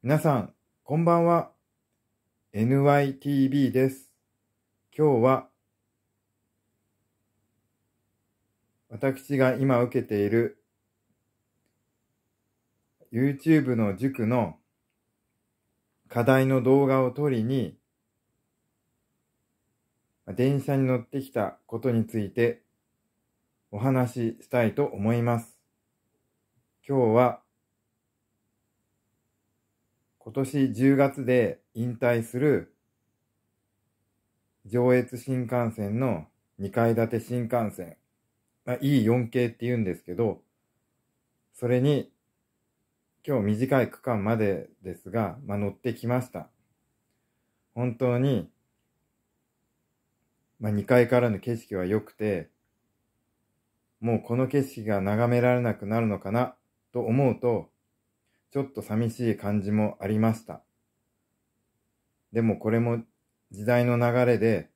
皆さん、こんばんは。NYTV です。今日は、私が今受けている YouTube の塾の課題の動画を撮りに、電車に乗ってきたことについてお話ししたいと思います。今日は今年10月で引退する上越新幹線の2階建て新幹線、まあ、E4 系って言うんですけど、それに今日短い区間までですが、まあ、乗ってきました。本当に、まあ、2階からの景色は良くて、もうこの景色が眺められなくなるのかなと思うと、ちょっと寂しい感じもありました。でもこれも時代の流れで、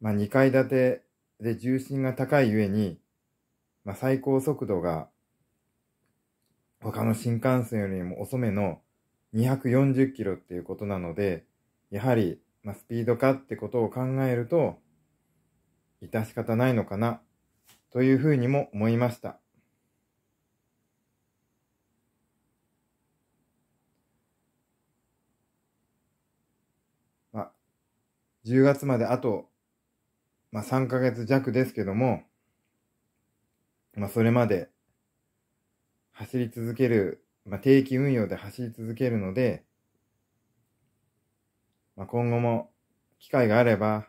まあ、2階建てで重心が高いゆえに、まあ、最高速度が他の新幹線よりも遅めの240キロっていうことなので、やはり、まあ、スピード化ってことを考えると、致し方ないのかな、というふうにも思いました。10月まであと、まあ、3ヶ月弱ですけども、まあ、それまで走り続ける、まあ、定期運用で走り続けるので、まあ、今後も機会があれば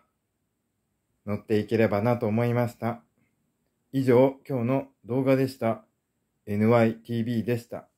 乗っていければなと思いました。以上、今日の動画でした。NYTV でした。